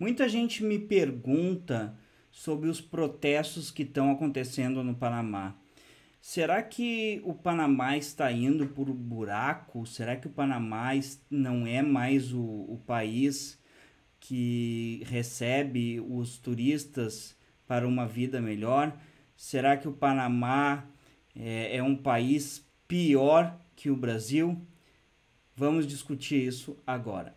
Muita gente me pergunta sobre os protestos que estão acontecendo no Panamá. Será que o Panamá está indo por um buraco? Será que o Panamá não é mais o, o país que recebe os turistas para uma vida melhor? Será que o Panamá é, é um país pior que o Brasil? Vamos discutir isso agora.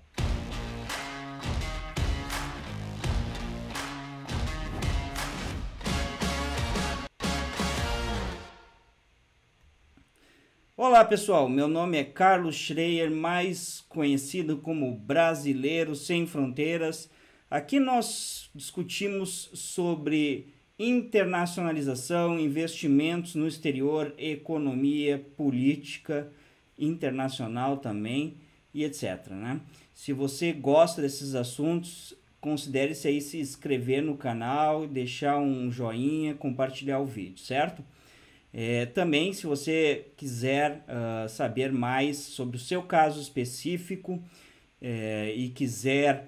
Olá pessoal, meu nome é Carlos Schreier, mais conhecido como Brasileiro Sem Fronteiras. Aqui nós discutimos sobre internacionalização, investimentos no exterior, economia, política internacional também e etc. Né? Se você gosta desses assuntos, considere-se aí se inscrever no canal, deixar um joinha, compartilhar o vídeo, certo? É, também, se você quiser uh, saber mais sobre o seu caso específico é, e quiser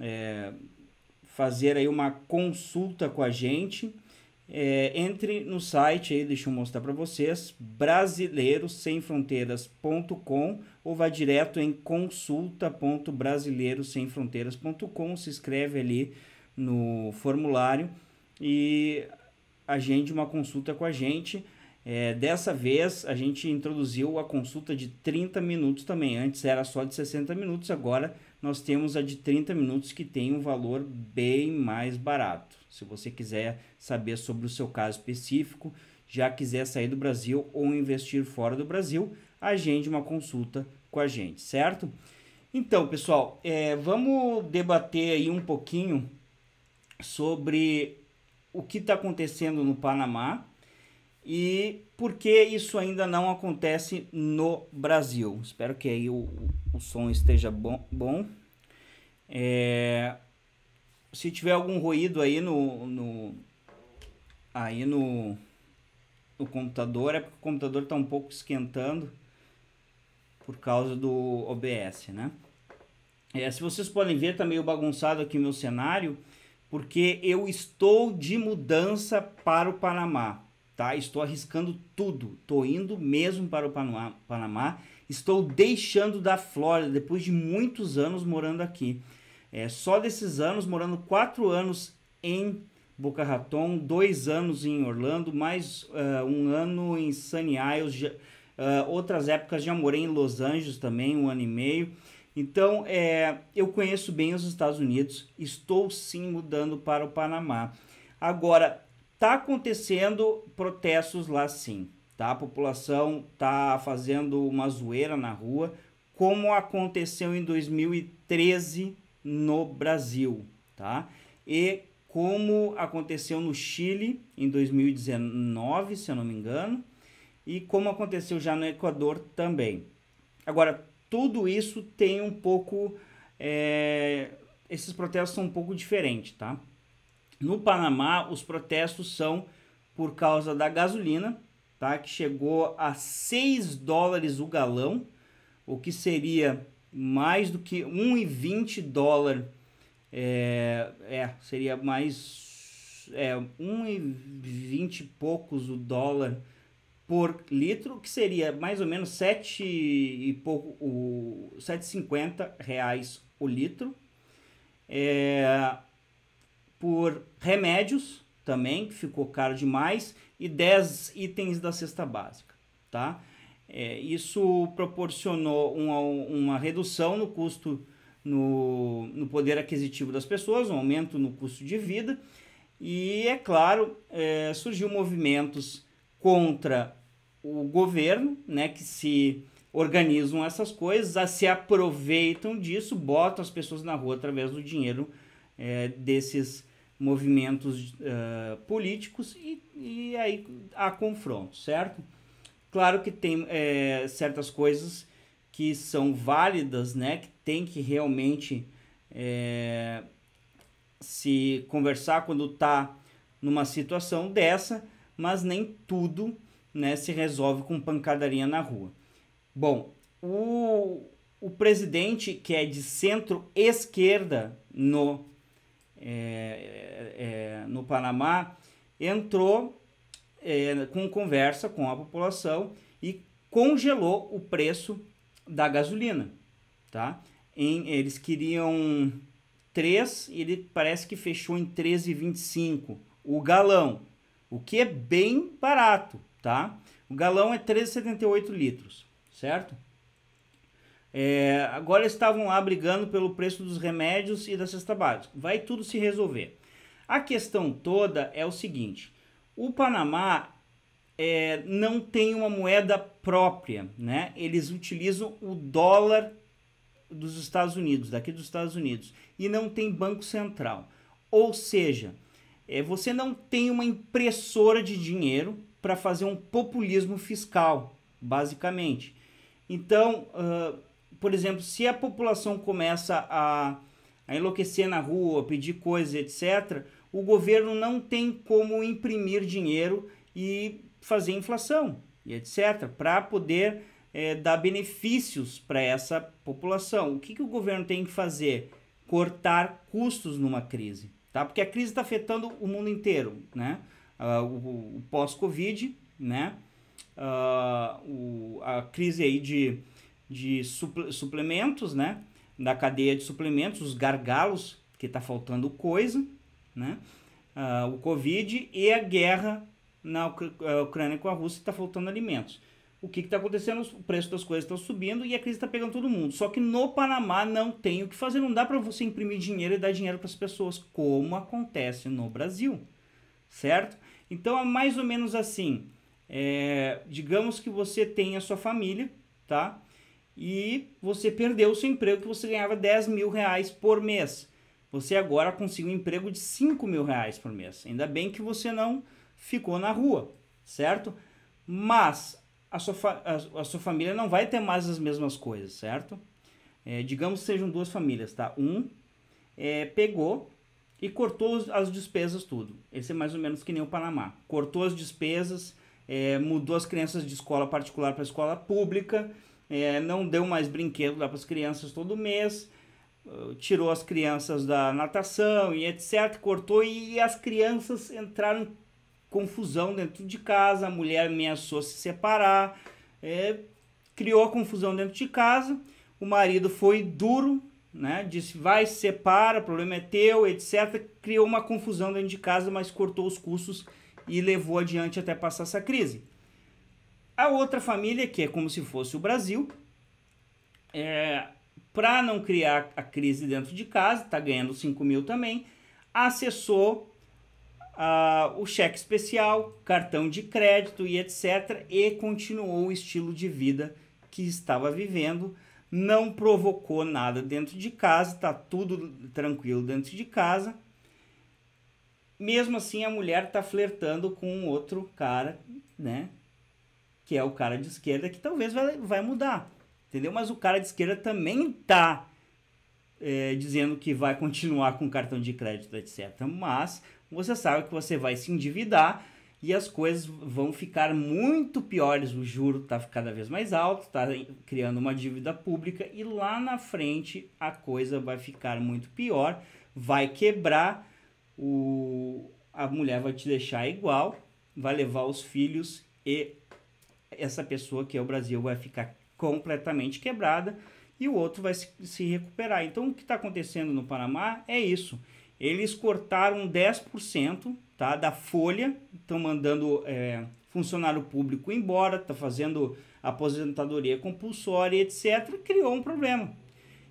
é, fazer aí uma consulta com a gente, é, entre no site aí, deixa eu mostrar para vocês, brasileirosemfronteiras.com ou vá direto em consulta.brasileirosemfronteiras.com, se inscreve ali no formulário e agende uma consulta com a gente é, dessa vez a gente introduziu a consulta de 30 minutos também. Antes era só de 60 minutos, agora nós temos a de 30 minutos que tem um valor bem mais barato. Se você quiser saber sobre o seu caso específico, já quiser sair do Brasil ou investir fora do Brasil, agende uma consulta com a gente, certo? Então, pessoal, é, vamos debater aí um pouquinho sobre o que está acontecendo no Panamá e por que isso ainda não acontece no Brasil. Espero que aí o, o som esteja bom. bom. É, se tiver algum ruído aí no, no aí no, no computador, é porque o computador está um pouco esquentando por causa do OBS, né? É, se vocês podem ver, tá meio bagunçado aqui meu cenário, porque eu estou de mudança para o Panamá tá? Estou arriscando tudo. Estou indo mesmo para o Panamá. Estou deixando da Flórida depois de muitos anos morando aqui. É, só desses anos, morando quatro anos em Boca Raton, dois anos em Orlando, mais uh, um ano em Sunny Isles. Já, uh, eh, outras épocas já morei em Los Angeles também, um ano e meio. Então, é, eu conheço bem os Estados Unidos. Estou sim mudando para o Panamá. Agora, Tá acontecendo protestos lá sim, tá? A população tá fazendo uma zoeira na rua, como aconteceu em 2013 no Brasil, tá? E como aconteceu no Chile em 2019, se eu não me engano, e como aconteceu já no Equador também. Agora, tudo isso tem um pouco. É, esses protestos são um pouco diferentes, tá? No Panamá, os protestos são por causa da gasolina, tá? que chegou a 6 dólares o galão, o que seria mais do que 1,20 dólar. É, é, seria mais é, 1,20 e poucos o dólar por litro, que seria mais ou menos 7 e pouco, o 7,50 reais o litro. É, por remédios também, que ficou caro demais, e 10 itens da cesta básica, tá? É, isso proporcionou uma, uma redução no custo, no, no poder aquisitivo das pessoas, um aumento no custo de vida, e é claro, é, surgiu movimentos contra o governo, né, que se organizam essas coisas, se aproveitam disso, botam as pessoas na rua através do dinheiro é, desses movimentos uh, políticos e, e aí há confronto, certo? Claro que tem é, certas coisas que são válidas, né? Que tem que realmente é, se conversar quando está numa situação dessa, mas nem tudo né, se resolve com pancadaria na rua. Bom, o, o presidente que é de centro-esquerda no é, é, é, no Panamá, entrou é, com conversa com a população e congelou o preço da gasolina, tá? Em, eles queriam 3, ele parece que fechou em 13,25 o galão, o que é bem barato, tá? O galão é 13,78 litros, certo? É, agora estavam lá brigando pelo preço dos remédios e da cesta básica. Vai tudo se resolver. A questão toda é o seguinte: o Panamá é, não tem uma moeda própria, né? Eles utilizam o dólar dos Estados Unidos, daqui dos Estados Unidos, e não tem banco central. Ou seja, é, você não tem uma impressora de dinheiro para fazer um populismo fiscal, basicamente. Então, uh, por exemplo, se a população começa a, a enlouquecer na rua, pedir coisas, etc., o governo não tem como imprimir dinheiro e fazer inflação e etc., para poder é, dar benefícios para essa população. O que, que o governo tem que fazer? Cortar custos numa crise, tá? Porque a crise está afetando o mundo inteiro, né? Uh, o, o pós-Covid, né? Uh, o, a crise aí de de suple suplementos, né? Da cadeia de suplementos, os gargalos, que está faltando coisa, né? Ah, o Covid e a guerra na Uc eh, Ucrânia com a Rússia, está faltando alimentos. O que está acontecendo? O preço das coisas está subindo e a crise está pegando todo mundo. Só que no Panamá não tem o que fazer, não dá para você imprimir dinheiro e dar dinheiro para as pessoas, como acontece no Brasil, certo? Então é mais ou menos assim. É, digamos que você tem a sua família, tá? e você perdeu o seu emprego que você ganhava 10 mil reais por mês. Você agora conseguiu um emprego de 5 mil reais por mês. Ainda bem que você não ficou na rua, certo? Mas a sua, a, a sua família não vai ter mais as mesmas coisas, certo? É, digamos que sejam duas famílias, tá? Um é, pegou e cortou as despesas tudo. Esse é mais ou menos que nem o Panamá. Cortou as despesas, é, mudou as crianças de escola particular para escola pública, é, não deu mais brinquedo para as crianças todo mês, uh, tirou as crianças da natação e etc, cortou e as crianças entraram em confusão dentro de casa, a mulher ameaçou se separar, é, criou a confusão dentro de casa, o marido foi duro, né? Disse vai, se separa, o problema é teu, etc. Criou uma confusão dentro de casa, mas cortou os custos e levou adiante até passar essa crise. A outra família, que é como se fosse o Brasil, é, para não criar a crise dentro de casa, está ganhando 5 mil também, acessou uh, o cheque especial, cartão de crédito e etc. E continuou o estilo de vida que estava vivendo. Não provocou nada dentro de casa, está tudo tranquilo dentro de casa. Mesmo assim, a mulher está flertando com outro cara, né? que é o cara de esquerda que talvez vai, vai mudar, entendeu? Mas o cara de esquerda também tá é, dizendo que vai continuar com cartão de crédito, etc. Mas você sabe que você vai se endividar e as coisas vão ficar muito piores. O juro está cada vez mais alto, está criando uma dívida pública e lá na frente a coisa vai ficar muito pior, vai quebrar, o... a mulher vai te deixar igual, vai levar os filhos e essa pessoa que é o Brasil vai ficar completamente quebrada e o outro vai se, se recuperar. Então, o que está acontecendo no Panamá é isso. Eles cortaram 10% tá, da folha, estão mandando é, funcionário público embora, está fazendo aposentadoria compulsória, etc. Criou um problema.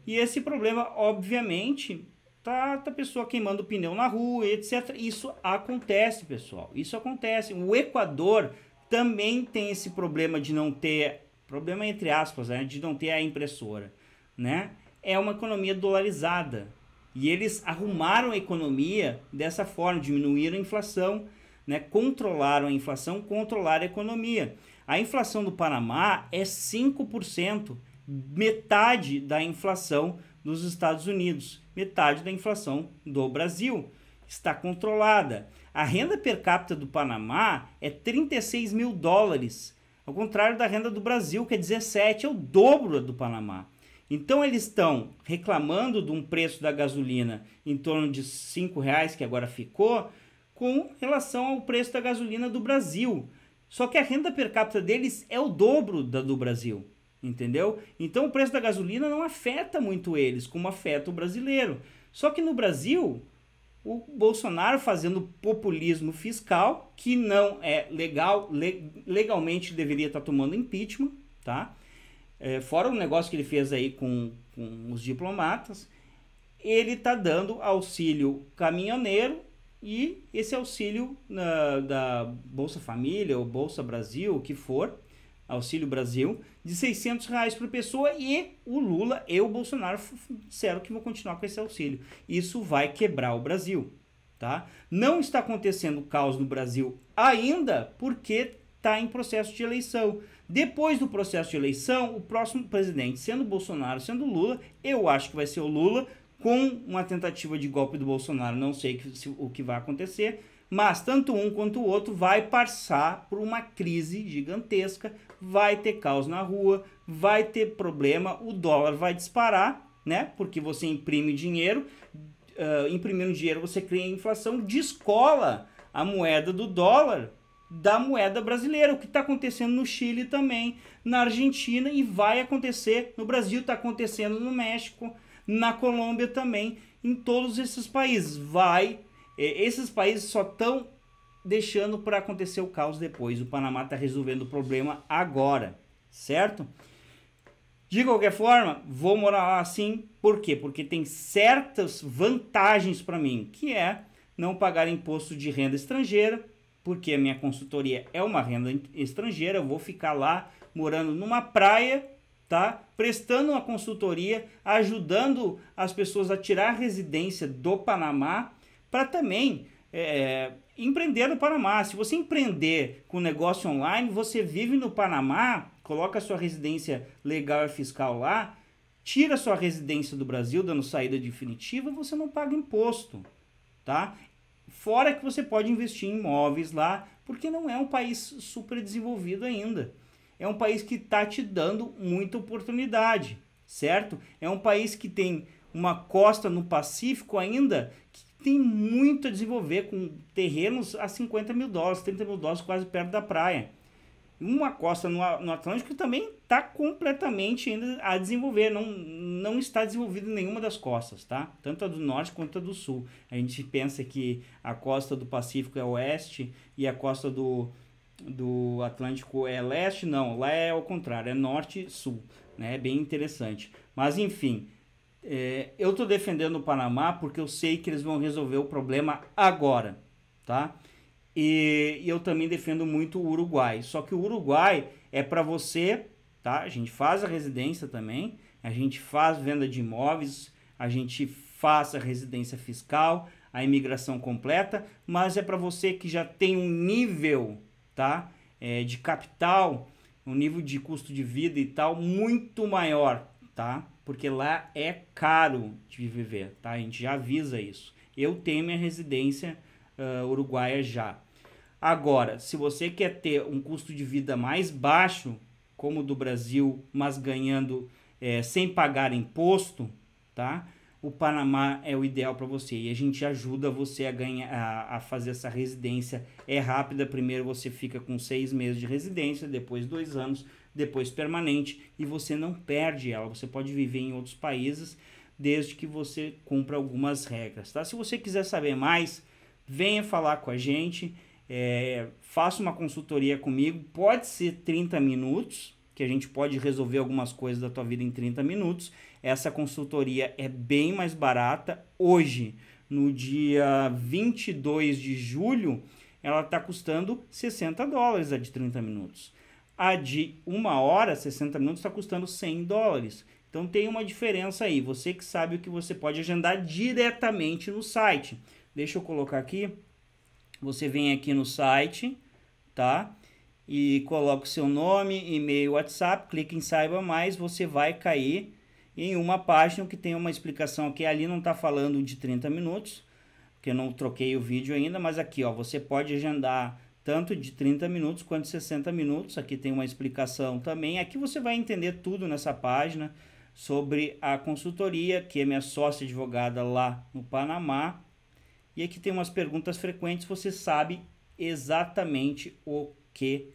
E esse problema, obviamente, tá, tá a pessoa queimando pneu na rua, etc. Isso acontece, pessoal. Isso acontece. O Equador também tem esse problema de não ter problema entre aspas, né, de não ter a impressora, né? É uma economia dolarizada. E eles arrumaram a economia dessa forma, diminuíram a inflação, né? Controlaram a inflação, controlaram a economia. A inflação do Panamá é 5%, metade da inflação dos Estados Unidos, metade da inflação do Brasil está controlada. A renda per capita do Panamá é 36 mil dólares, ao contrário da renda do Brasil, que é 17, é o dobro do Panamá. Então eles estão reclamando de um preço da gasolina em torno de 5 reais que agora ficou, com relação ao preço da gasolina do Brasil. Só que a renda per capita deles é o dobro da do Brasil, entendeu? Então o preço da gasolina não afeta muito eles, como afeta o brasileiro. Só que no Brasil, o Bolsonaro fazendo populismo fiscal, que não é legal, legalmente deveria estar tomando impeachment, tá? É, fora o negócio que ele fez aí com, com os diplomatas, ele está dando auxílio caminhoneiro e esse auxílio na, ah, da Bolsa Família ou Bolsa Brasil, o que for, Auxílio Brasil, de 600 reais por pessoa e o Lula e o Bolsonaro disseram que vão continuar com esse auxílio. Isso vai quebrar o Brasil, tá? Não está acontecendo caos no Brasil ainda porque está em processo de eleição. Depois do processo de eleição, o próximo presidente, sendo Bolsonaro, sendo Lula, eu acho que vai ser o Lula, com uma tentativa de golpe do Bolsonaro, não sei o que vai acontecer, mas tanto um quanto o outro vai passar por uma crise gigantesca, vai ter caos na rua, vai ter problema, o dólar vai disparar, né? Porque você imprime dinheiro, uh, imprimindo dinheiro você cria inflação, descola a moeda do dólar da moeda brasileira, o que está acontecendo no Chile também, na Argentina e vai acontecer no Brasil, está acontecendo no México, na Colômbia também, em todos esses países. Vai é, esses países só estão deixando para acontecer o caos depois. O Panamá está resolvendo o problema agora, certo? De qualquer forma, vou morar lá sim. Por quê? Porque tem certas vantagens para mim, que é não pagar imposto de renda estrangeira, porque a minha consultoria é uma renda estrangeira, eu vou ficar lá morando numa praia, tá? Prestando uma consultoria, ajudando as pessoas a tirar a residência do Panamá para também é, empreender no Panamá. Se você empreender com negócio online, você vive no Panamá, coloca sua residência legal e fiscal lá, tira sua residência do Brasil, dando saída definitiva, você não paga imposto, tá? Fora que você pode investir em imóveis lá, porque não é um país super desenvolvido ainda. É um país que está te dando muita oportunidade, certo? É um país que tem uma costa no Pacífico ainda que tem muito a desenvolver com terrenos a 50 mil dólares, 30 mil dólares quase perto da praia. Uma costa no, no Atlântico também está completamente ainda a desenvolver, não, não está desenvolvida nenhuma das costas, tá? Tanto a do norte quanto a do sul. A gente pensa que a costa do Pacífico é oeste e a costa do, do Atlântico é leste, não, lá é ao contrário, é norte-sul, né? É bem interessante. Mas enfim, é, eu estou defendendo o Panamá porque eu sei que eles vão resolver o problema agora, tá? E, e eu também defendo muito o Uruguai. Só que o Uruguai é para você, tá? A gente faz a residência também, a gente faz venda de imóveis, a gente faz a residência fiscal, a imigração completa, mas é para você que já tem um nível, tá? É, de capital, um nível de custo de vida e tal muito maior, tá? porque lá é caro de viver, tá? A gente já avisa isso. Eu tenho minha residência uh, uruguaia já. Agora, se você quer ter um custo de vida mais baixo, como o do Brasil, mas ganhando é, sem pagar imposto, tá? O Panamá é o ideal para você e a gente ajuda você a ganhar, a, a fazer essa residência. É rápida. Primeiro você fica com seis meses de residência, depois dois anos, depois permanente, e você não perde ela. Você pode viver em outros países desde que você cumpra algumas regras, tá? Se você quiser saber mais, venha falar com a gente, é, faça uma consultoria comigo, pode ser 30 minutos, que a gente pode resolver algumas coisas da tua vida em 30 minutos. Essa consultoria é bem mais barata. Hoje, no dia 22 de julho, ela está custando 60 dólares a de 30 minutos. A de uma hora, 60 minutos, está custando 100 dólares. Então tem uma diferença aí. Você que sabe o que você pode agendar diretamente no site. Deixa eu colocar aqui. Você vem aqui no site, tá? E coloca o seu nome, e-mail, WhatsApp, clica em saiba mais, você vai cair em uma página que tem uma explicação aqui. Ali não está falando de 30 minutos, porque eu não troquei o vídeo ainda, mas aqui ó, você pode agendar tanto de 30 minutos quanto de 60 minutos. Aqui tem uma explicação também. Aqui você vai entender tudo nessa página sobre a consultoria, que é minha sócia advogada lá no Panamá. E aqui tem umas perguntas frequentes, você sabe exatamente o que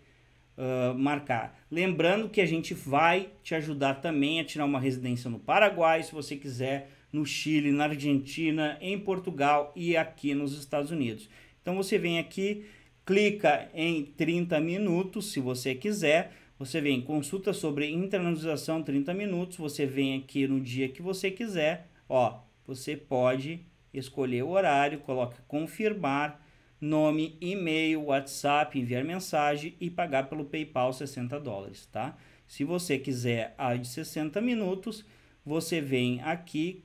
uh, marcar. Lembrando que a gente vai te ajudar também a tirar uma residência no Paraguai, se você quiser, no Chile, na Argentina, em Portugal e aqui nos Estados Unidos. Então você vem aqui, clica em 30 minutos, se você quiser. Você vem consulta sobre internalização 30 minutos, você vem aqui no dia que você quiser, ó, você pode escolher o horário, coloca confirmar, nome, e-mail, WhatsApp, enviar mensagem e pagar pelo PayPal 60 dólares, tá? Se você quiser a de 60 minutos, você vem aqui,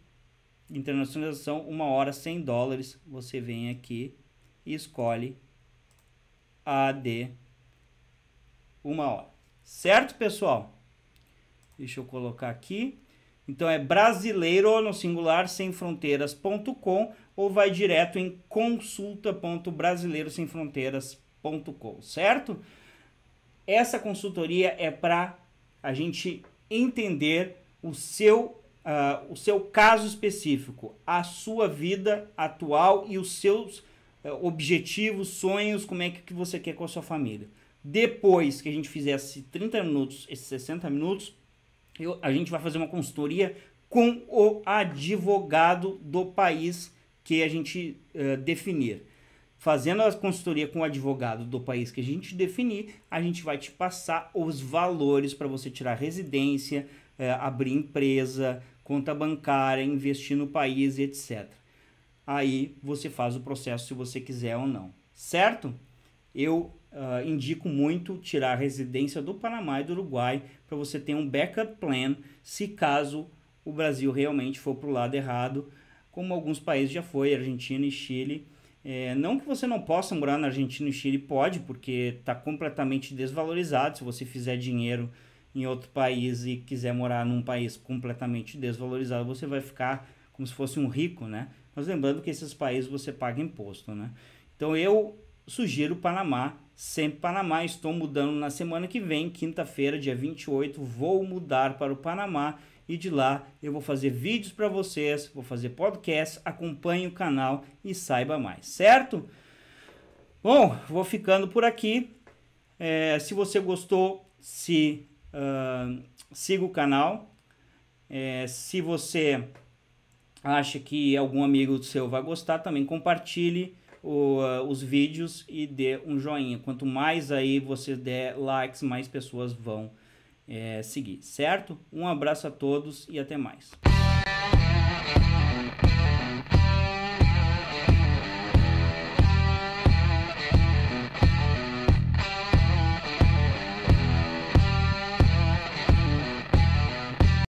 internacionalização, uma hora 100 dólares, você vem aqui e escolhe a de uma hora. Certo, pessoal? Deixa eu colocar aqui. Então é brasileiro no singular sem fronteiras.com ou vai direto em sem fronteiras.com, certo? Essa consultoria é para a gente entender o seu uh, o seu caso específico, a sua vida atual e os seus é, objetivos, sonhos, como é que você quer com a sua família. Depois que a gente fizer esses 30 minutos, esses 60 minutos, eu, a gente vai fazer uma consultoria com o advogado do país que a gente uh, definir. Fazendo a consultoria com o advogado do país que a gente definir, a gente vai te passar os valores para você tirar residência, uh, abrir empresa, conta bancária, investir no país, etc aí você faz o processo se você quiser ou não, certo? Eu uh, indico muito tirar a residência do Panamá e do Uruguai para você ter um backup plan se caso o Brasil realmente for para o lado errado, como alguns países já foi, Argentina e Chile. É, não que você não possa morar na Argentina e Chile, pode, porque está completamente desvalorizado. Se você fizer dinheiro em outro país e quiser morar num país completamente desvalorizado, você vai ficar como se fosse um rico, né? Mas lembrando que esses países você paga imposto, né? Então eu sugiro Panamá, sempre Panamá. Estou mudando na semana que vem, quinta-feira, dia 28, vou mudar para o Panamá e de lá eu vou fazer vídeos para vocês, vou fazer podcast, acompanhe o canal e saiba mais, certo? Bom, vou ficando por aqui. É, se você gostou, se uh, siga o canal. É, se você acha que algum amigo seu vai gostar, também compartilhe o, uh, os vídeos e dê um joinha. Quanto mais aí você der likes, mais pessoas vão é, seguir, certo? Um abraço a todos e até mais.